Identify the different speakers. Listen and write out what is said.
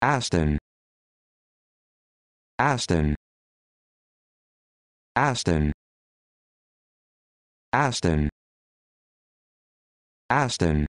Speaker 1: Aston Aston Aston Aston Aston